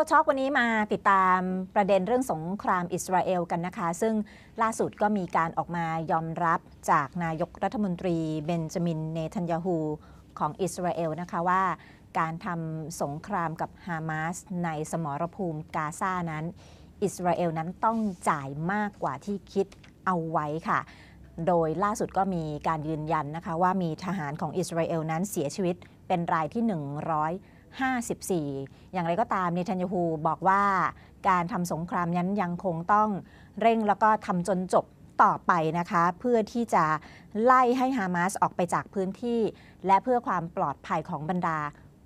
w o r l d Talk วันนี้มาติดตามประเด็นเรื่องสงครามอิสราเอลกันนะคะ ซึ่งล่าสุดก็มีการออกมายอมรับจากนายกรัฐมนตรีเบนจามินเนทันยาฮูของอิสราเอลนะคะว่าการทำสงครามกับฮามาสในสมรภูมิกาซานั้น อิสราเอลนั้นต้องจ่ายมากกว่าที่คิดเอาไว้ค่ะ โดยล่าสุดก็มีการยืนยันนะคะ ว่ามีทหารของอิสราเอลนั้นเสียชีวิตเป็นรายที่ 100 54 อย่างไรก็ตามเนทันยาฮูบอกว่าการทำสงครามนั้นยังคงต้องเร่งแล้วก็ทำจนจบต่อไปนะคะ เพื่อที่จะไล่ให้ฮามาสออกไปจากพื้นที่ และเพื่อความปลอดภัยของบรรดา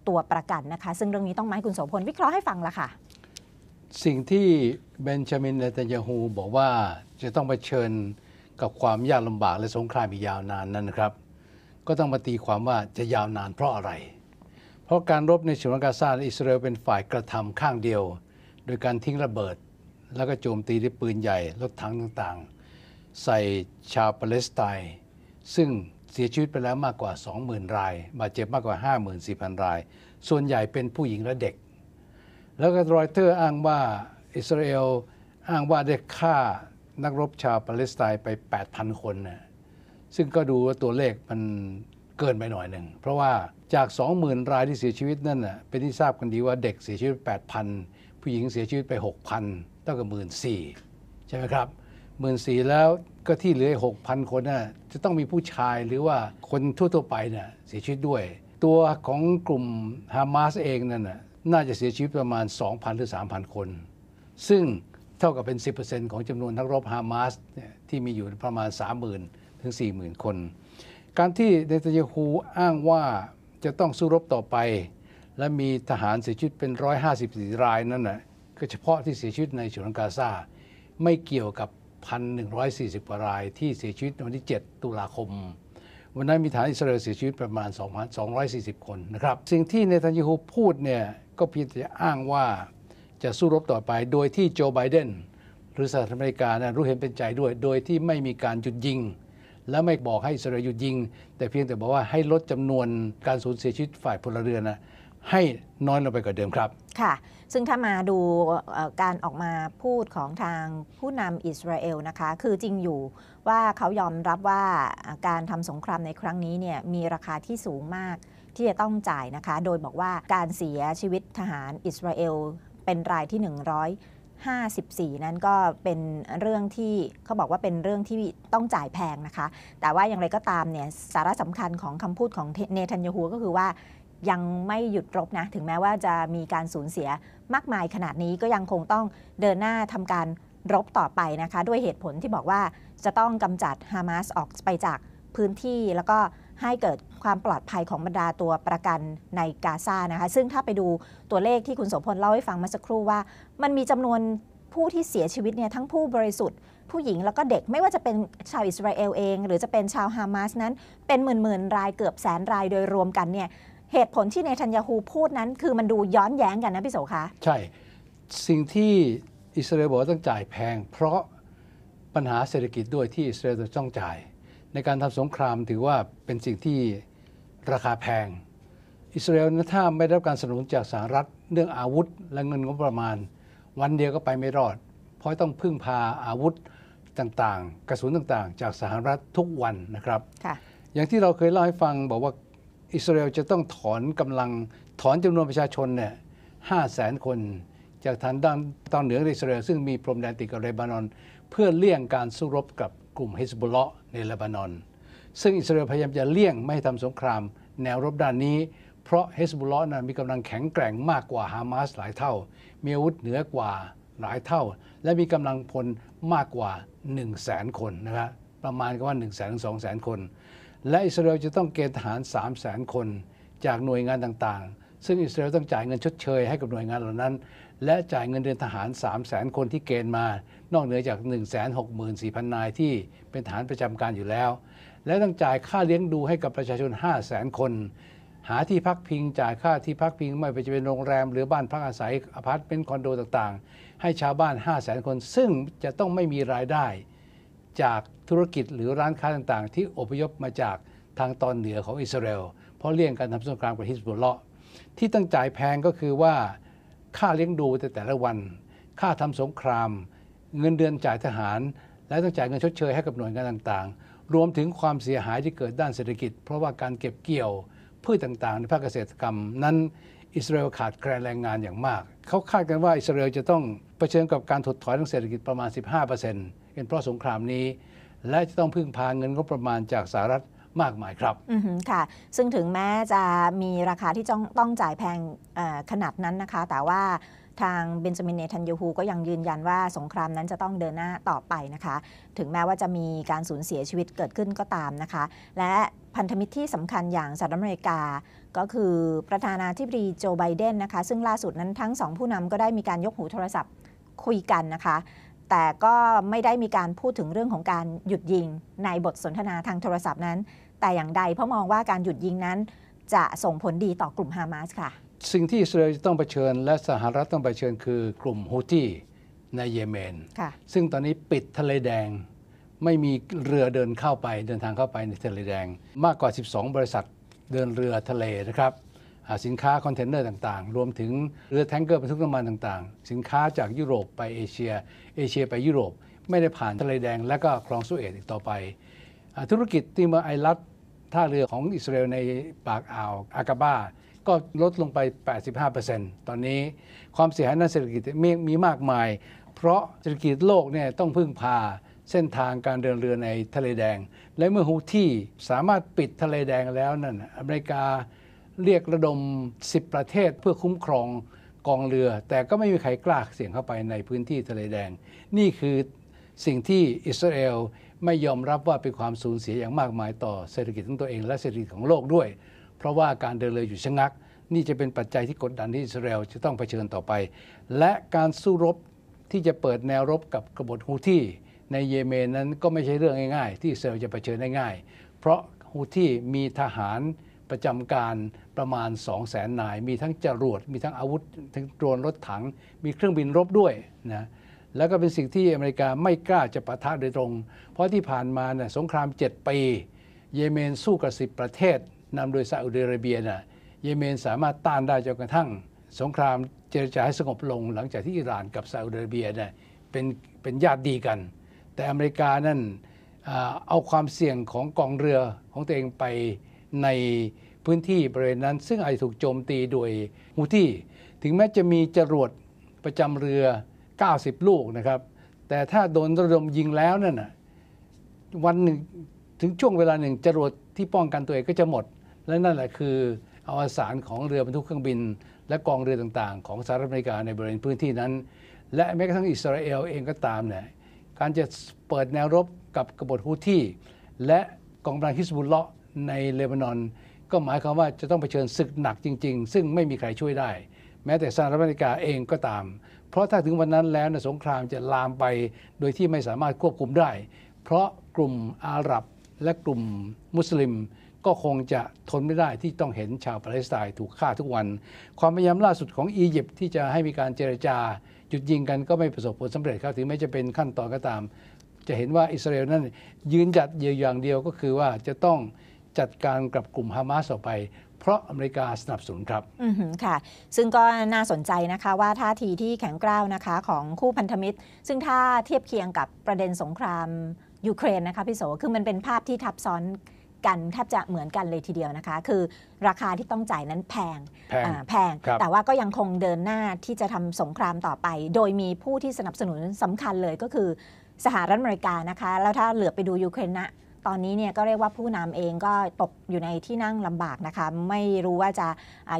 ตัวประกันนะคะ ซึ่งเรื่องนี้ ต้องมาให้คุณโสพลวิเคราะห์ให้ฟังละค่ะสิ่งที่เบนจามินเนตันยาฮูบอกว่าจะต้องไปเชิญกับความยากลำบากและสงครามอีกยาวนานนั้นนะครับ ก็ต้องมาตีความว่าจะยาวนาน เพราะอะไรเพราะการรบในฉนวนกาซาอิสราเอลเป็นฝ่ายกระทำข้างเดียว โดยการทิ้งระเบิด แล้วก็โจมตีด้วยปืนใหญ่รถถังต่างๆ ใส่ชาวปาเลสไตน์ซึ่งเสียชีวิตไปแล้วมากกว่า 20,000 รายบาดเจ็บมากกว่า54,000 ราย ส่วนใหญ่เป็นผู้หญิงและเด็ก แล้วก็รอยเตอร์อ้างว่าอิสราเอลอ้างว่าได้ฆ่านักรบชาวปาเลสไตน์ไป 8,000คนนะซึ่งก็ดูว่าตัวเลขมันเกินไปหน่อยหนึ่ง เพราะว่าจาก 20,000 รายที่เสียชีวิตนั่นน่ะ เป็นที่ทราบกันดีว่าเด็กเสียชีวิต 8,000 ผู้หญิงเสียชีวิตไป 6,000 เท่ากับ 1 4 0 0 0สี่ใช่ไหมครับ 1 4 0 0 0สี่แล้วก็ที่เหลือ6ก0 0 คนน่ะจะต้องมีผู้ชายหรือว่าคนทั่วๆไปเนี่ยเสียชีวิตด้วย ตัวของกลุ่มฮามาสเองนั่นน่ะน่าจะเสียชีวิตประมาณ 2,000 หรือ 3,000 คน ซึ่งเท่ากับเป็น 10%ของจำนวนนักรบฮามาสที่มีอยู่ประมาณ 30,000ถึง 40,000คนการที่เนตยาฮู อ้างว่าจะต้องสู้รบต่อไป และมีทหารเสียชีวิต เป็น 154 รายนั่นนะ่ะก็เฉพาะที่เสียชีวิตในฉนวนกาซาไม่เกี่ยวกับ 1,140่ราย ที่เสียชีวิตวันที่7 ตุลาคม วันนั้นมีฐานอิสราเอลเสียชีวิตประมาณ 2,240 คนนะครับสิ่งที่เนทันยาฮูพูดเนี่ยก็เพียงแต่อ้างว่าจะสู้รบต่อไปโดยที่โจไบเดนหรือสหรัฐอเมริกานะรู้เห็นเป็นใจด้วย โดยที่ไม่มีการหยุดยิงแล้วไม่บอกให้สรยุทธ์ยิง แต่เพียงแต่บอกว่าให้ลดจำนวนการสูญเสียชีวิตฝ่ายพลเรือนนะให้น้อยลงไปกว่าเดิมครับค่ะ ซึ่งถ้ามาดูการออกมาพูดของทางผู้นำอิสราเอลนะคะ คือจริงอยู่ว่าเขายอมรับว่าการทำสงครามในครั้งนี้เนี่ยมีราคาที่สูงมากที่จะต้องจ่ายนะคะ โดยบอกว่าการเสียชีวิตทหารอิสราเอลเป็นรายที่54 นั้นก็เป็นเรื่องที่เขาบอกว่าเป็นเรื่องที่ต้องจ่ายแพงนะคะ แต่ว่าอย่างไรก็ตามเนี่ยสาระสำคัญของคำพูดของเนทันยาฮูก็คือว่ายังไม่หยุดรบนะ ถึงแม้ว่าจะมีการสูญเสียมากมายขนาดนี้ก็ยังคงต้องเดินหน้าทำการรบต่อไปนะคะ ด้วยเหตุผลที่บอกว่าจะต้องกำจัดฮามาสออกไปจากพื้นที่แล้วก็ให้เกิดความปลอดภัยของบรรดาตัวประกันในกาซานะคะ ซึ่งถ้าไปดูตัวเลขที่คุณสมพลเล่าให้ฟังเมื่อสักครู่ว่า มันมีจำนวนผู้ที่เสียชีวิตเนี่ยทั้งผู้บริสุทธิ์ผู้หญิงแล้วก็เด็กไม่ว่าจะเป็นชาวอิสราเอลเอง หรือจะเป็นชาวฮามาสนั้นเป็นหมื่นๆรายเกือบแสนรายโดยรวมกันเนี่ยเหตุผลที่เนทันยาฮูพูดนั้น คือมันดูย้อนแย้งกันนะพี่โสคะใช่สิ่งที่อิสราเอลบอกต้องจ่ายแพงเพราะปัญหาเศรษฐกิจด้วยที่อิสราเอลต้องจ่ายในการทำสงครามถือว่าเป็นสิ่งที่ราคาแพง อิสราเอลถ้าไม่ได้รับการสนับสนุนจากสหรัฐเรื่องอาวุธ และเงินงบประมาณ วันเดียวก็ไปไม่รอด เพราะต้องพึ่งพาอาวุธต่างๆ กระสุนต่างๆ จากสหรัฐทุกวันนะครับอย่างที่เราเคยเล่าให้ฟังบอกว่าอิสราเอลจะต้องถอนกำลังถอนจำนวนประชาชนเนี่ยห้าแสนคนจากทางด้านตอนเหนืออิสราเอลซึ่งมีพรมแดนติดกับเลบานอนเพื่อเลี่ยงการสู้รบกับกลุ่มฮิสบุลเลาะในเลบานอน ซึ่งอิสราเอลพยายามจะเลี่ยงไม่ทำทำสงครามแนวรบด้านนี้ เพราะเฮสบุลลอห์นะมีกำลังแข็งแกร่งมากกว่าฮามาสหลายเท่า มีอาวุธเหนือกว่าหลายเท่า และมีกำลังพลมากกว่า 1 0 0 0 0แสนคนนะครับประมาณก็ว่า1 0 0 0 0แสนถึงสองแสนคน และอิสราเอลจะต้องเกณฑ์ทหาร3 0 0แสนคน จากหน่วยงานต่างๆ ซึ่งอิสราเอลต้องจ่ายเงินชดเชยให้กับหน่วยงานเหล่านั้นและจ่ายเงินเดือนทหาร 3 0 0แสนคนที่เกณฑ์มา นอกเหนือจาก 1 6 4 0 0 0 นายที่เป็นทหารประจำการอยู่แล้ว และต้องจ่ายค่าเลี้ยงดูให้กับประชาชน 5 0 0แสนคนหาที่พักพิงจ่ายค่าที่พักพิงไม่ไปจะเป็นโรงแรมหรือบ้านพักอาศัยอพาร์ตเมนต์คอนโดต่างๆ ให้ชาวบ้าน 5 0 0แสนคน ซึ่งจะต้องไม่มีรายได้ จากธุรกิจหรือร้านค้าต่างๆ ที่อพยพมาจากทางตอนเหนือของอิสราเอล เพราะเลี่ยงการทำสงครามกับฮิสบุลเลาะที่ต้องจ่ายแพงก็คือว่าค่าเลี้ยงดูแต่แต่ละวัน ค่าทำสงคราม เงินเดือนจ่ายทหาร และต้องจ่ายเงินชดเชยให้กับหน่วยงานต่างๆ รวมถึงความเสียหายที่เกิดด้านเศรษฐกิจ เพราะว่าการเก็บเกี่ยวพืชต่างๆ ในภาคเกษตรกรรม นั้น อิสราเอลขาดแคลนแรงงานอย่างมาก เขาคาดกันว่าอิสราเอลจะต้องเผชิญกับการถดถอยทางเศรษฐกิจประมาณ 15%เป็นเพราะสงครามนี้ และจะต้องพึ่งพาเงินก็ประมาณจากสหรัฐมากมายครับค่ะ ซึ่งถึงแม้จะมีราคาที่ต้องจ่ายแพงขนาดนั้นนะคะ แต่ว่าทางเบนจามินเนทันยูฮูก็ยังยืนยันว่าสงครามนั้นจะต้องเดินหน้าต่อไปนะคะ ถึงแม้ว่าจะมีการสูญเสียชีวิตเกิดขึ้นก็ตามนะคะ และพันธมิตรที่สำคัญอย่างสหรัฐอเมริกา ก็คือประธานาธิบดีโจไบเดนนะคะ ซึ่งล่าสุดนั้นทั้งสองผู้นำก็ได้มีการยกหูโทรศัพท์คุยกันนะคะ แต่ก็ไม่ได้มีการพูดถึงเรื่องของการหยุดยิงในบทสนทนาทางโทรศัพท์นั้นแต่อย่างใดเพราะมองว่าการหยุดยิงนั้นจะส่งผลดีต่อกลุ่มฮามาสค่ะ สิ่งที่อิสราเอลต้องเผชิญและสหรัฐต้องเผชิญคือกลุ่มฮูตี้ในเยเมนซึ่งตอนนี้ปิดทะเลแดงไม่มีเรือเดินเข้าไปเดินทางเข้าไปในทะเลแดง มากกว่า 12 บริษัทเดินเรือทะเลนะครับ สินค้าคอนเทนเนอร์ต่างๆ รวมถึงเรือแทงเกอร์บรรทุกน้ำมันต่างๆสินค้าจากยุโรปไปเอเชีย เอเชียไปยุโรป ไม่ได้ผ่านทะเลแดง และก็คลองสุเอตอีกต่อไปธุรกิจที่เมือไอรัดท่าเรือของอิสราเอลในปากอ่าว อากาบาก็ลดลงไป 85%ตอนนี้ความเสียหายด้านเศรษฐกิจมีมีมากมาย เพราะเศรษฐกิจโลกเนี่ยต้องพึ่งพาเส้นทางการเดินเรือในทะเลแดง และเมื่อฮูที่สามารถปิดทะเลแดงแล้วนั่นอเมริกาเรียกระดม 10 ประเทศเพื่อคุ้มครองกองเรือ แต่ก็ไม่มีใครกล้าเสี่ยงเข้าไปในพื้นที่ทะเลแดง นี่คือสิ่งที่อิสราเอลไม่ยอมรับว่าเป็นความสูญเสียอย่างมากมายต่อเศรษฐกิจของตัวเองและเศรษฐกิจของโลกด้วย เพราะว่าการเดินเรืออยู่ชะงัก นี่จะเป็นปัจจัยที่กดดันที่อิสราเอลจะต้องเผชิญต่อไป และการสู้รบที่จะเปิดแนวรบกับกบฏฮูตีในเยเมนนั้นก็ไม่ใช่เรื่องง่ายๆ ที่อิสราเอลจะเผชิญได้ง่าย เพราะฮูตีมีทหารประจำการประมาณ2 0 0แสนนาย มีทั้งจรวดมีทั้งอาวุธทั้งโดรนรถถังมีเครื่องบินรบด้วยนะแล้วก็เป็นสิ่งที่อเมริกาไม่กล้าจะปะทะโดยตรง เพราะที่ผ่านมาเนี่ยสงคราม7ปีเยเมนสู้กับสิบประเทศนำโดยซาอุดิอาระเบียน่ะเยเมนสามารถต้านได้จนกระทั่ง สงครามเจรจาให้สงบลงหลังจากที่อิหร่านกับซาอุดิอาระเบียเนี่ยเป็นเป็นญาติดีกัน แต่อเมริกานั่นเอาความเสี่ยงของกองเรือของตัวเองไปในพื้นที่บริเวณนั้น ซึ่งอาจถูกโจมตีโดยฮูที่ถึงแม้จะมีจรวดประจำเรือ90 ลูกนะครับ แต่ถ้าโดนระดมยิงแล้วนั่นนะวันหนึ่ง ถึงช่วงเวลาหนึ่งจรวดที่ป้องกันตัวเองก็จะหมด และนั่นแหละคืออวสานของเรือบรรทุกเครื่องบิน และกองเรือต่างๆ ของสหรัฐอเมริกาในบริเวณพื้นที่นั้น และแม้กระทั่งอิสราเอลเองก็ตามเนี่ยการจะเปิดแนวรบกับกบฏฮูตี่ และกองกำลังฮิสบุลเลาะในเลบานอน ก็หมายความว่าจะต้องเผชิญศึกหนักจริง ๆ ซึ่งไม่มีใครช่วยได้ แม้แต่สหรัฐอเมริกาเองก็ตามเพราะถ้าถึงวันนั้นแล้วสงครามจะลามไปโดยที่ไม่สามารถควบคุมได้ เพราะกลุ่มอาหรับและกลุ่มมุสลิม ก็คงจะทนไม่ได้ที่ต้องเห็นชาวปาเลสไตน์ถูกฆ่าทุกวัน ความพยายามล่าสุดของอียิปต์ที่จะให้มีการเจรจาหยุดยิงกันก็ไม่ประสบผลสำเร็จครับถึงแม้จะเป็นขั้นตอนก็ตาม จะเห็นว่าอิสราเอลนั้นยืนหยัดเดียวอย่างเดียวก็คือว่าจะต้องจัดการกับกลุ่มฮามาสออกไปเพราะอเมริกาสนับสนุนครับอืมค่ะ ซึ่งก็น่าสนใจนะคะว่าท่าทีที่แข็งกร้าวนะคะของคู่พันธมิตร ซึ่งถ้าเทียบเคียงกับประเด็นสงครามยูเครนนะคะพี่โสคือมันเป็นภาพที่ทับซ้อนกันแทบจะเหมือนกันเลยทีเดียวนะคะ คือราคาที่ต้องจ่ายนั้นแพง แพง แต่ว่าก็ยังคงเดินหน้าที่จะทำสงครามต่อไป โดยมีผู้ที่สนับสนุนสำคัญเลยก็คือสหรัฐอเมริกานะคะ แล้วถ้าเหลือไปดูยูเครนนะตอนนี้เนี่ยก็เรียกว่าผู้นำเองก็ตกอยู่ในที่นั่งลำบากนะคะ ไม่รู้ว่าจะ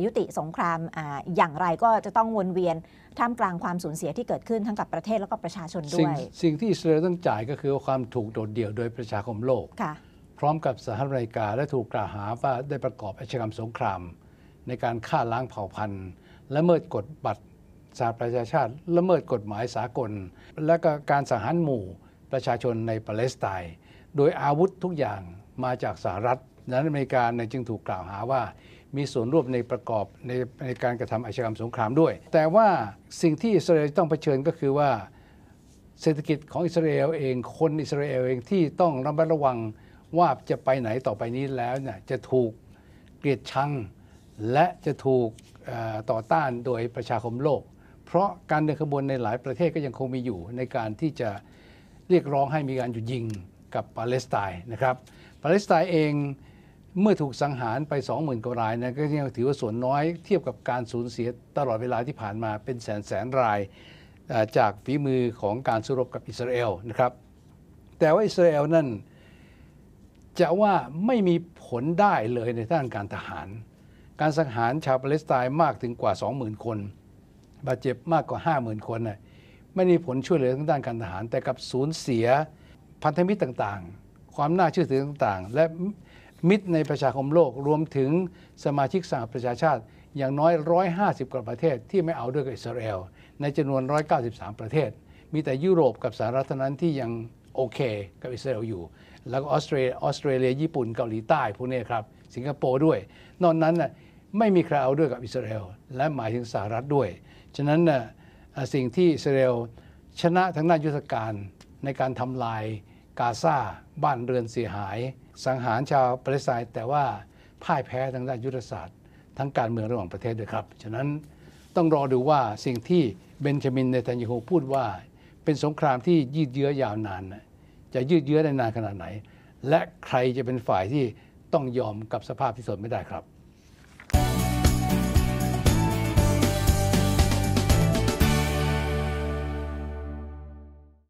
ยุติสงครามออย่างไรก็จะต้องวนเวียนท่ามกลางความสูญเสียที่เกิดขึ้นทั้ง กับประเทศแล้วก็ประชาชนด้วย สิ่งที่อิสราเอลต้องจ่ายก็คือความถูกโดดเดี่ยวโดยประชาคมโลก พร้อมกับสหรัฐอเมริกาและถูกกล่าวหาว่าได้ประกอบอาชญากรรมสงคราม ในการฆ่าล้างเผ่าพันธุ์และเมิดกฎบัตรสาประชาชาติละเมิดกฎหมายสากล และก็การสังหารหมู่ประชาชนในปาเลสไตน์โดยอาวุธทุกอย่างมาจากสหรัฐดังนั้นอเมริกานจึงถูกกล่าวหาว่ามีส่วนร่วมในประกอบในในการกระทำอาชญากรรมสงครามด้วย แต่ว่าสิ่งที่อิสราเอลต้องเผชิญก็คือว่าเศรษฐกิจของอิสราเอลเองคนอิสราเอลเองที่ต้องระมัดระวังว่าจะไปไหนต่อไปนี้แล้วเนี่ยจะถูกเกลียดชัง และจะถูกต่อต้านโดยประชาคมโลก เพราะการเดินขบวนในหลายประเทศก็ยังคงมีอยู่ ในการที่จะเรียกร้องให้มีการหยุดยิงกับปาเลสไตน์นะครับปาเลสไตน์เองเมื่อถูกสังหารไป 20,000กว่ารายนะก็ยังถือว่าส่วนน้อยเทียบกับการสูญเสียตลอดเวลาที่ผ่านมา เป็นแสนแสนรายจากฝีมือของการสู้รบกับอิสราเอลนะครับ แต่ว่าอิสราเอลนั่น จะว่าไม่มีผลได้เลยในด้านการทหาร การสังหารชาวปาเลสไตน์มากถึงกว่า 20,000 คน บาดเจ็บมากกว่า 50,000 คนนะไม่มีผลช่วยเหลือทางด้านการทหาร แต่กับสูญเสียพันธมิตรต่างๆ ความน่าเชื่อถือต่างๆ และมิตรในประชาคมโลกรวมถึงสมาชิกสหประชาชาติ อย่างน้อย 150กว่าประเทศ ที่ไม่เอาด้วยกับอิสราเอลในจำนวน 193 ประเทศ มีแต่ยุโรปกับสหรัฐนั้นที่ยังโอเคกับอิสราเอลอยู่ แล้วก็ออสเตรเลียออสเตรเลีย ญี่ปุ่นเกาหลีใต้ พวกนี้ครับ สิงคโปร์ด้วยนอกนั้นน่ะไม่มีใครเอาด้วยกับอิสราเอลและหมายถึงสหรัฐด้วยฉะนั้นน่ะสิ่งที่อิสราเอลชนะทางด้านยุทธการในการทำลายกาซาบ้านเรือนเสียหาย สังหารชาวปาเลสไตน์แต่ว่าพ่ายแพ้ทางด้านยุทธศาสตร์ ทั้งการเมืองระหว่างประเทศด้วยครับฉะนั้นต้องรอดูว่าสิ่งที่เบนจามินเนทันยาฮูพูดว่าเป็นสงครามที่ยืดเยื้อยาวนาน จะยืดเยื้อได้นานขนาดไหน และใครจะเป็นฝ่ายที่ต้องยอมกับสภาพทีุ่ดไม่ได้ครับ